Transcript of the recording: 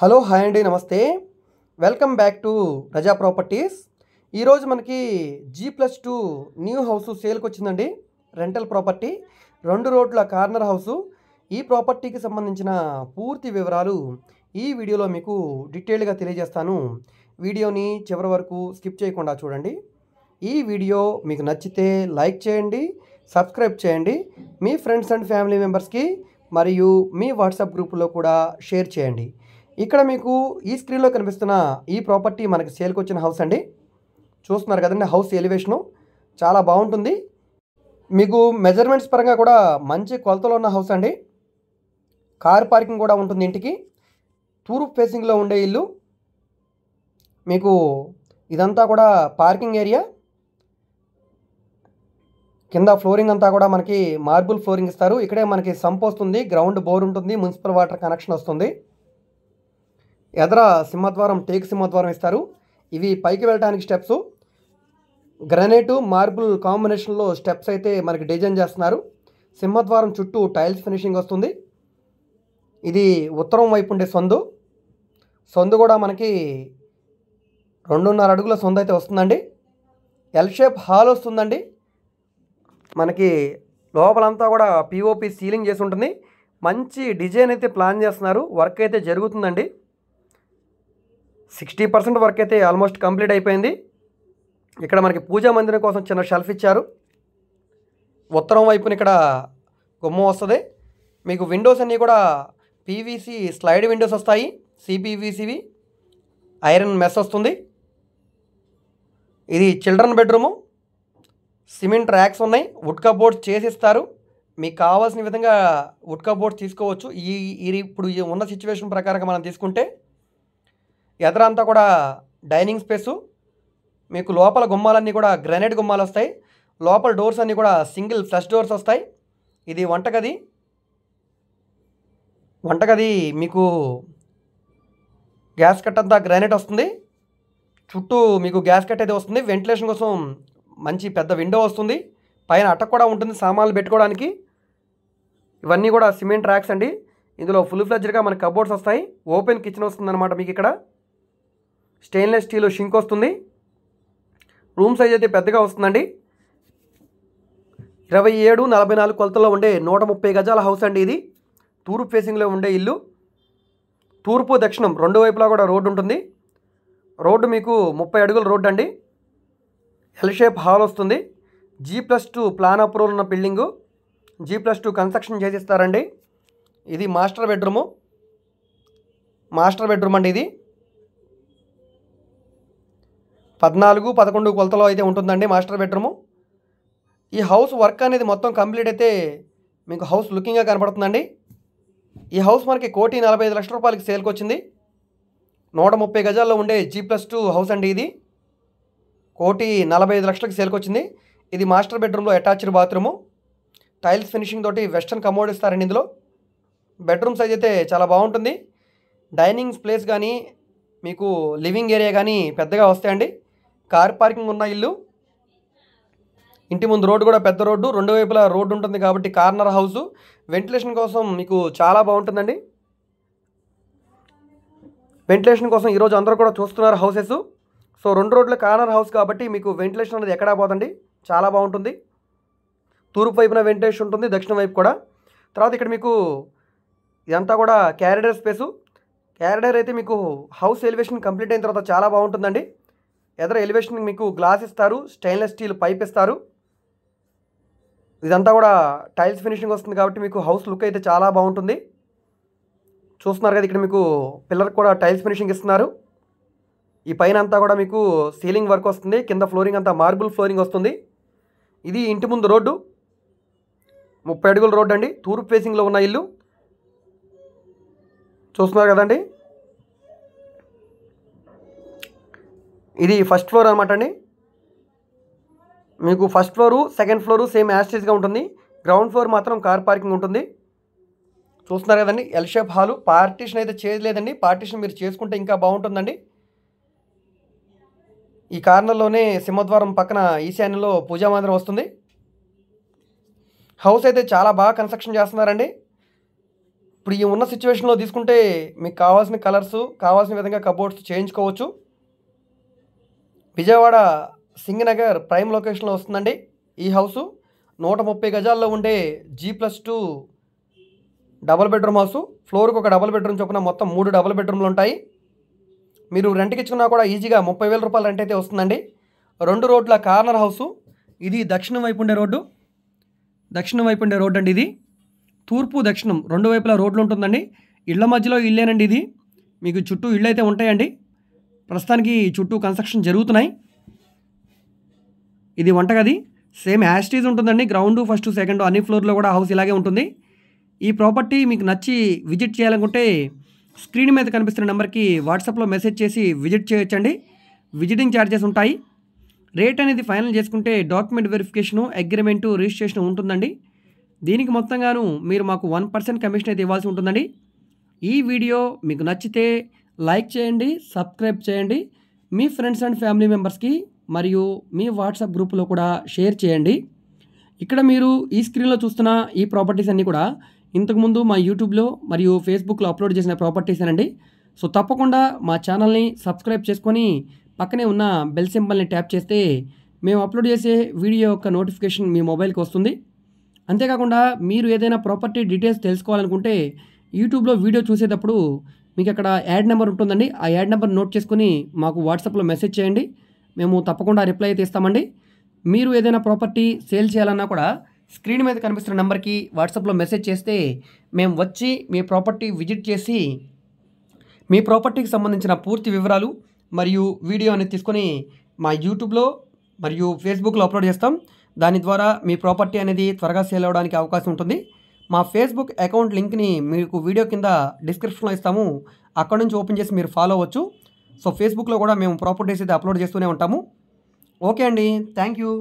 hello hi అండి నమస్తే welcome back to Raza properties ఈరోజు మనకి G plus two new house సేల్కి వచ్చిందండి రెంటల్ ప్రాపర్టీ రెండు రోడ్ల కార్నర్ హౌసు ఈ ప్రాపర్టీకి సంబంధించిన పూర్తి వివరాలు ఈ వీడియోలో మీకు డీటెయిల్గా తెలియజేస్తాను వీడియోని చివరి వరకు స్కిప్ చేయకుండా చూడండి ఈ వీడియో మీకు నచ్చితే లైక్ చేయండి సబ్స్క్రైబ్ చేయండి మీ ఫ్రెండ్స్ అండ్ ఫ్యామిలీ మెంబర్స్కి మరియు మీ వాట్సాప్ గ్రూపులో కూడా షేర్ చేయండి ఇక్కడ మీకు ఈ స్క్రీన్లో కనిపిస్తున్న ఈ ప్రాపర్టీ మనకి సేల్కి వచ్చిన హౌస్ అండి చూస్తున్నారు కదండి హౌస్ ఎలివేషను చాలా బాగుంటుంది మీకు మెజర్మెంట్స్ పరంగా కూడా మంచి కొలతలో ఉన్న హౌస్ అండి కార్ పార్కింగ్ కూడా ఉంటుంది ఇంటికి తూర్పు ఫేసింగ్లో ఉండే ఇల్లు మీకు ఇదంతా కూడా పార్కింగ్ ఏరియా కింద ఫ్లోరింగ్ అంతా కూడా మనకి మార్బుల్ ఫ్లోరింగ్ ఇస్తారు ఇక్కడే మనకి సంప్ వస్తుంది గ్రౌండ్ బోర్ ఉంటుంది మున్సిపల్ వాటర్ కనెక్షన్ వస్తుంది ఎదర సింహద్వారం టేక్ సింహద్వారం ఇస్తారు ఇవి పైకి వెళ్ళడానికి స్టెప్స్ గ్రనైటు మార్బుల్ కాంబినేషన్లో స్టెప్స్ అయితే మనకి డిజైన్ చేస్తున్నారు సింహద్వారం చుట్టూ టైల్స్ ఫినిషింగ్ వస్తుంది ఇది ఉత్తరం వైపు ఉండే సొందు సొందు కూడా మనకి రెండున్నర అడుగుల సొందు అయితే వస్తుందండి ఎల్ షేప్ హాల్ వస్తుందండి మనకి లోపలంతా కూడా పిఓపి సీలింగ్ చేసి ఉంటుంది మంచి డిజైన్ అయితే ప్లాన్ చేస్తున్నారు వర్క్ అయితే జరుగుతుందండి సిక్స్టీ పర్సెంట్ వర్క్ అయితే ఆల్మోస్ట్ కంప్లీట్ అయిపోయింది ఇక్కడ మనకి పూజా మందిరం కోసం చిన్న షెల్ఫ్ ఇచ్చారు ఉత్తరం వైపున ఇక్కడ గుమ్మం వస్తుంది మీకు విండోస్ అన్నీ కూడా పీవీసీ స్లైడ్ విండోస్ వస్తాయి సిపివిసివి ఐరన్ మెస్ వస్తుంది ఇది చిల్డ్రన్ బెడ్రూము సిమెంట్ ర్యాక్స్ ఉన్నాయి వుడ్ కబోర్డ్స్ చేసిస్తారు మీకు కావాల్సిన విధంగా వుడ్ కబోర్డ్స్ తీసుకోవచ్చు ఈ ఇప్పుడు ఉన్న సిచ్యువేషన్ ప్రకారంగా మనం తీసుకుంటే ఎదరంతా కూడా డైనింగ్ స్పేసు మీకు లోపల గుమ్మాలన్నీ కూడా గ్రనైట్ గుమ్మాలు వస్తాయి లోపల డోర్స్ అన్నీ కూడా సింగిల్ ఫ్లష్ డోర్స్ వస్తాయి ఇది వంటగది వంటగది మీకు గ్యాస్ కట్ అంతా గ్రానైట్ వస్తుంది చుట్టూ మీకు గ్యాస్ కట్ అయితే వస్తుంది వెంటిలేషన్ కోసం మంచి పెద్ద విండో వస్తుంది పైన అటక్ కూడా ఉంటుంది సామాన్లు పెట్టుకోవడానికి ఇవన్నీ కూడా సిమెంట్ ర్యాక్స్ అండి ఇందులో ఫుల్ ఫ్లెజ్డ్గా మన కబోర్డ్స్ వస్తాయి ఓపెన్ కిచెన్ వస్తుంది అనమాట మీకు ఇక్కడ స్టెయిన్లెస్ స్టీల్ షింక్ వస్తుంది రూమ్ సైజ్ అయితే పెద్దగా వస్తుందండి ఇరవై ఏడు నలభై నాలుగు కొలతల్లో ఉండే నూట ముప్పై గజాల హౌస్ అండి ఇది తూర్పు ఫేసింగ్లో ఉండే ఇల్లు తూర్పు దక్షిణం రెండు వైపులా కూడా రోడ్డు ఉంటుంది రోడ్డు మీకు ముప్పై అడుగుల రోడ్డు అండి ఎల్ షేప్ హాల్ వస్తుంది G plus two plan approval ఉన్న building G plus two construction చేసిస్తారండి ఇది మాస్టర్ బెడ్రూము మాస్టర్ బెడ్రూమ్ అండి ఇది పద్నాలుగు పదకొండు కొలతలో అయితే ఉంటుందండి మాస్టర్ బెడ్రూము ఈ హౌస్ వర్క్ అనేది మొత్తం కంప్లీట్ అయితే మీకు హౌస్ లుకింగ్గా కనబడుతుందండి ఈ హౌస్ మనకి కోటి నలభై ఐదు లక్షల రూపాయలకి సేల్కి వచ్చింది నూట ముప్పై గజాల్లో ఉండే జీ ప్లస్ టూ హౌస్ అండి ఇది కోటి నలభై ఐదు లక్షలకు సేల్కి వచ్చింది ఇది మాస్టర్ బెడ్రూమ్లో అటాచ్డ్ బాత్రూము టైల్స్ ఫినిషింగ్ తోటి వెస్ట్రన్ కమోడ్ ఇస్తారండి ఇందులో బెడ్రూమ్ సైజ్ అయితే చాలా బాగుంటుంది డైనింగ్ ప్లేస్ కానీ మీకు లివింగ్ ఏరియా కానీ పెద్దగా వస్తాయండి కార్ పార్కింగ్ ఉన్న ఇల్లు ఇంటి ముందు రోడ్డు కూడా పెద్ద రోడ్డు రెండు వైపులా రోడ్డు ఉంటుంది కాబట్టి కార్నర్ హౌస్ వెంటిలేషన్ కోసం మీకు చాలా బాగుంటుందండి వెంటిలేషన్ కోసం ఈరోజు అందరూ కూడా చూస్తున్నారు హౌసెస్ సో రెండు రోడ్ల కార్నర్ హౌస్ కాబట్టి మీకు వెంటిలేషన్ అనేది ఎక్కడా పోదండి చాలా బాగుంటుంది తూర్పు వైపున వెంటిలేషన్ ఉంటుంది దక్షిణ వైపు కూడా తర్వాత ఇక్కడ మీకు ఇదంతా కూడా క్యారిడర్ స్పేసు క్యారిడర్ అయితే మీకు హౌస్ ఎలివేషన్ కంప్లీట్ అయిన తర్వాత చాలా బాగుంటుందండి ఎదర ఎలివేషన్ మీకు గ్లాస్ ఇస్తారు స్టెయిన్లెస్ స్టీల్ పైప్ ఇస్తారు ఇదంతా కూడా టైల్స్ ఫినిషింగ్ వస్తుంది కాబట్టి మీకు హౌస్ లుక్ అయితే చాలా బాగుంటుంది చూస్తున్నారు కదా ఇక్కడ మీకు పిల్లర్ కూడా టైల్స్ ఫినిషింగ్ ఇస్తున్నారు ఈ పైన అంతా కూడా మీకు సీలింగ్ వర్క్ వస్తుంది కింద ఫ్లోరింగ్ అంతా మార్బుల్ ఫ్లోరింగ్ వస్తుంది ఇది ఇంటి ముందు రోడ్డు ముప్పై అడుగుల రోడ్డు అండి తూర్పు ఫేసింగ్లో ఉన్న ఇల్లు చూస్తున్నారు కదండి ఇది ఫస్ట్ ఫ్లోర్ అనమాట అండి మీకు first floor second floor same యాస్టేజ్గా ఉంటుంది గ్రౌండ్ ఫ్లోర్ మాత్రం కార్ పార్కింగ్ ఉంటుంది చూస్తున్నారు కదండి ఎల్ షేప్ హాలు పార్టీషన్ అయితే చేయలేదండి పార్టీషన్ మీరు చేసుకుంటే ఇంకా బాగుంటుందండి ఈ కార్నర్లోనే సింహద్వారం పక్కన ఈశాన్యంలో పూజా మందిరం వస్తుంది హౌస్ అయితే చాలా బాగా కన్స్ట్రక్షన్ చేస్తున్నారండి ఇప్పుడు ఈ ఉన్న సిచ్యువేషన్లో తీసుకుంటే మీకు కావాల్సిన కలర్స్ కావాల్సిన విధంగా కబోర్డ్స్ చేయించుకోవచ్చు విజయవాడ సింగనగర్ ప్రైమ్ లొకేషన్లో వస్తుందండి ఈ హౌసు నూట ముప్పై గజాల్లో ఉండే G plus two double bedroom house ఫ్లోర్కి ఒక డబల్ బెడ్రూమ్ చొప్పున మొత్తం మూడు డబల్ బెడ్రూమ్లు ఉంటాయి మీరు రెంట్కి ఇచ్చుకున్నా కూడా ఈజీగా ముప్పై వేల రూపాయలు రెంట్ అయితే వస్తుందండి రెండు రోడ్ల కార్నర్ హౌసు ఇది దక్షిణం వైపు ఉండే రోడ్డు దక్షిణం వైపు ఉండే రోడ్డు అండి ఇది తూర్పు దక్షిణం రెండు వైపులా రోడ్లు ఉంటుందండి ఇళ్ల మధ్యలో ఇల్లేనండి ఇది మీకు చుట్టూ ఇళ్ళు అయితే ఉంటాయండి ప్రస్తుతానికి చుట్టూ కన్స్ట్రక్షన్ జరుగుతున్నాయి ఇది వంటగది సేమ్ యాస్టీజ్ ఉంటుందండి గ్రౌండ్ ఫస్ట్ సెకండ్ అన్ని ఫ్లోర్లో కూడా హౌస్ ఇలాగే ఉంటుంది ఈ ప్రాపర్టీ మీకు నచ్చి విజిట్ చేయాలనుకుంటే స్క్రీన్ మీద కనిపిస్తున్న నెంబర్కి వాట్సాప్లో మెసేజ్ చేసి విజిట్ చేయొచ్చండి విజిటింగ్ ఛార్జెస్ ఉంటాయి రేట్ అనేది ఫైనల్ చేసుకుంటే డాక్యుమెంట్ వెరిఫికేషను అగ్రిమెంటు రిజిస్ట్రేషన్ ఉంటుందండి దీనికి మొత్తంగాను మీరు మాకు వన్ పర్సెంట్ కమిషన్ అయితే ఇవ్వాల్సి ఉంటుందండి ఈ వీడియో మీకు నచ్చితే లైక్ చేయండి సబ్స్క్రైబ్ చేయండి మీ ఫ్రెండ్స్ అండ్ ఫ్యామిలీ మెంబర్స్కి మరియు మీ వాట్సాప్ గ్రూప్లో కూడా షేర్ చేయండి ఇక్కడ మీరు ఈ స్క్రీన్లో చూస్తున్న ఈ ప్రాపర్టీస్ అన్నీ కూడా ఇంతకుముందు మా యూట్యూబ్లో మరియు ఫేస్బుక్లో అప్లోడ్ చేసిన ప్రాపర్టీస్ అండి సో తప్పకుండా మా ఛానల్ని సబ్స్క్రైబ్ చేసుకొని పక్కనే ఉన్న బెల్ సింబల్ని ట్యాప్ చేస్తే మేము అప్లోడ్ చేసే వీడియో యొక్క నోటిఫికేషన్ మీ మొబైల్కి వస్తుంది అంతేకాకుండా మీరు ఏదైనా ప్రాపర్టీ డీటెయిల్స్ తెలుసుకోవాలనుకుంటే యూట్యూబ్లో వీడియో చూసేటప్పుడు మీకు అక్కడ యాడ్ నెంబర్ ఉంటుందండి ఆ యాడ్ నెంబర్ నోట్ చేసుకుని మాకు వాట్సాప్లో మెసేజ్ చేయండి మేము తప్పకుండా రిప్లై అయితే ఇస్తామండి మీరు ఏదైనా ప్రాపర్టీ సేల్ చేయాలన్నా కూడా స్క్రీన్ మీద కనిపిస్తున్న నెంబర్కి వాట్సాప్లో మెసేజ్ చేస్తే మేము వచ్చి మీ ప్రాపర్టీ విజిట్ చేసి మీ ప్రాపర్టీకి సంబంధించిన పూర్తి వివరాలు మరియు వీడియో అనేది తీసుకొని మా యూట్యూబ్లో మరియు ఫేస్బుక్లో అప్లోడ్ చేస్తాం దాని ద్వారా మీ ప్రాపర్టీ అనేది త్వరగా సేల్ అవడానికి అవకాశం ఉంటుంది మా ఫేస్బుక్ అకౌంట్ లింక్ని మీకు వీడియో కింద డిస్క్రిప్షన్లో ఇస్తాము అక్కడ నుంచి ఓపెన్ చేసి మీరు ఫాలో అవ్వచ్చు సో ఫేస్బుక్లో కూడా మేము ప్రాపర్టీస్ అయితే అప్లోడ్ చేస్తూనే ఉంటాము ఓకే అండి థ్యాంక్ యూ